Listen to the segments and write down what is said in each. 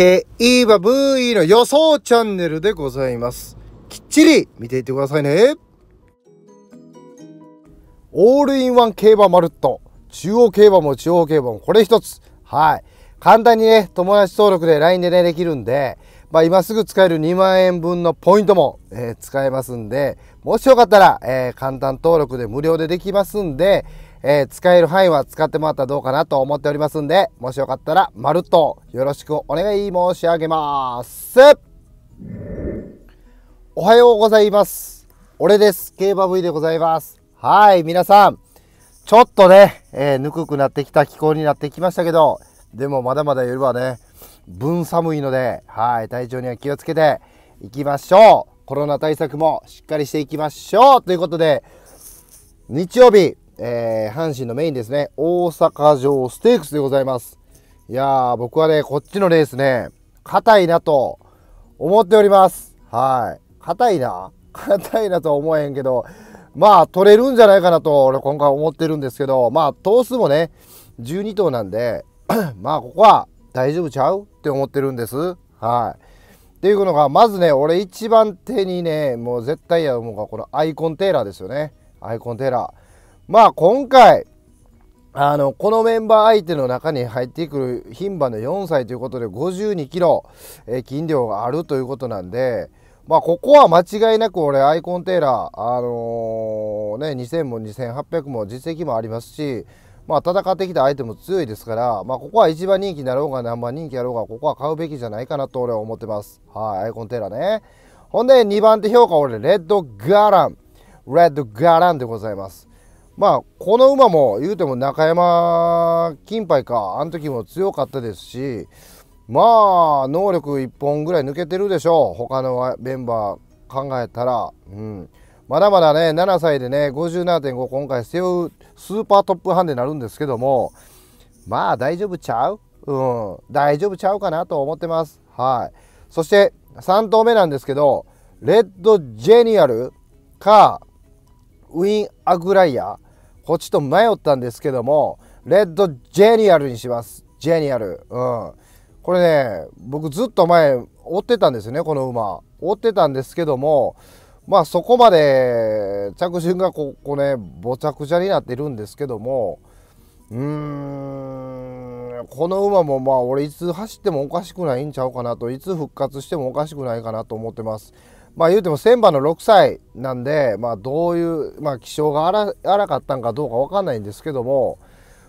競馬 VE の予想チャンネルでございます。きっちり見ていってくださいね。オールインワン競馬まるっと。中央競馬も地方競馬もこれ一つ。はい。簡単にね、友達登録で LINE でね、できるんで、まあ、今すぐ使える2万円分のポイントも、えー、使えますんで、もしよかったら、えー、簡単登録で無料でできますんで、えー、使える範囲は使ってもらったらどうかなと思っておりますんで、もしよかったら、まるっとよろしくお願い申し上げます。おはようございます。俺です。競馬 V でございます。はい、皆さん。ちょっとね、えー、ぬくくなってきた気候になってきましたけど、でもまだまだ夜はね、分寒いので、はい、体調には気をつけていきましょう。コロナ対策もしっかりしていきましょう。ということで、日曜日、えー、阪神のメインですね、大阪城ステークスでございます。いやー、僕はね、こっちのレースね、硬いなと思っております。はい。硬いな硬いなとは思えへんけど、まあ、取れるんじゃないかなと、俺今回思ってるんですけど、まあ、頭数もね、12頭なんで、まあ、ここは大丈夫ちゃうって思ってるんです。はい。っていうのが、まずね、俺一番手にね、もう絶対や思うが、このアイコンテーラーですよね。アイコンテーラー。まあ今回あのこのメンバー相手の中に入ってくる牝馬の4歳ということで52キロ、えー、筋量があるということなんで、まあ、ここは間違いなく俺アイコンテーラー、あのー、ね、2000も2800も実績もありますし、まあ、戦ってきた相手も強いですから、まあ、ここは一番人気だろうが何番人気だろうがここは買うべきじゃないかなと俺は思ってます。はい、アイコンテーラーね。ほんで2番手評価俺レッドガラン。レッドガランでございます。まあこの馬も言うても中山金杯かあの時も強かったですしまあ能力1本ぐらい抜けてるでしょう他のメンバー考えたら、うん、まだまだね7歳でね57.5今回背負うスーパートップハンデになるんですけどもまあ大丈夫ちゃううん大丈夫ちゃうかなと思ってますはいそして3投目なんですけどレッドジェニアルかウィン・アグライアこっちと迷ったんですけども、レッドジェニアルにします。ジェニアル。うん。これね、僕ずっと前追ってたんですよね、この馬。追ってたんですけども、まあそこまで着順がここね、ぼちゃくちゃになってるんですけども、うーん、この馬もまあ俺いつ走ってもおかしくないんちゃうかなと、いつ復活してもおかしくないかなと思ってます。まあ言うても千葉の6歳なんで、まあ、どういう、まあ、気象が荒かったんかどうか分かんないんですけども、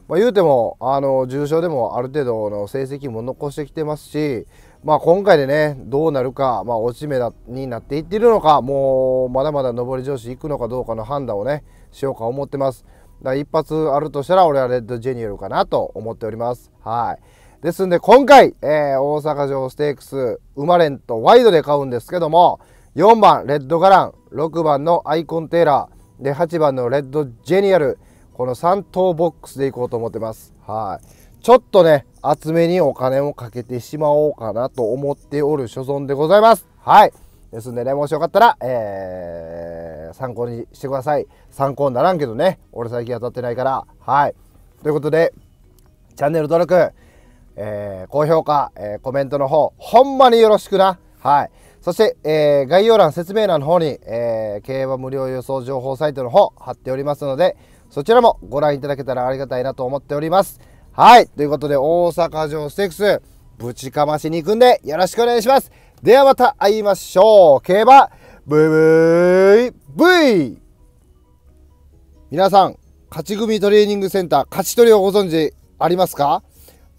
まあ、言うてもあの重症でもある程度の成績も残してきてますし、まあ、今回でねどうなるか、まあ、落ち目になっていっているのかもうまだまだ上り調子行くのかどうかの判断をねしようか思ってます。だ一発あるとしたら俺はレッドジェニエルかなと思っております。はいですんで今回、えー、大阪城ステークス生まれんとワイドで買うんですけども4番レッドガラン6番のアイコンテーラーで8番のレッドジェニアルこの3等ボックスでいこうと思ってますはいちょっとね厚めにお金をかけてしまおうかなと思っておる所存でございますはいですんでねもしよかったら、えー、参考にしてください参考にならんけどね俺最近当たってないからはいということでチャンネル登録、えー、高評価、えー、コメントの方ほんまによろしくなはいそして、えー、概要欄、説明欄の方に、えー、競馬無料予想情報サイトの方貼っておりますので、そちらもご覧いただけたらありがたいなと思っております。はい。ということで、大阪城ステークス、ぶちかましに行くんで、よろしくお願いします。ではまた会いましょう。競馬、ブイブイブイ皆さん、勝ち組トレーニングセンター、勝ち取りをご存知ありますか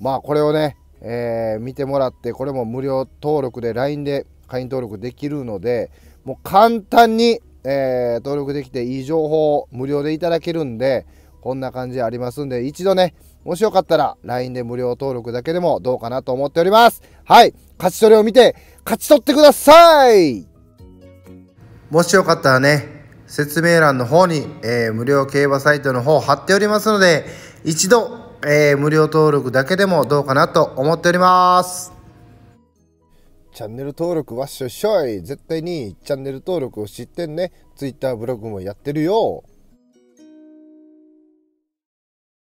まあ、これをね、えー、見てもらって、これも無料登録で LINE で会員登録できるので、もう簡単に、えー、登録できていい情報を無料でいただけるんで、こんな感じありますんで、一度ね、もしよかったら LINE で無料登録だけでもどうかなと思っております。はい。勝ち取りを見て、勝ち取ってくださいもしよかったらね、説明欄の方に、えー、無料競馬サイトの方貼っておりますので、一度、えー、無料登録だけでもどうかなと思っております。チャンネル登録わっしょいしょい絶対にチャンネル登録を知ってんね Twitter ブログもやってるよ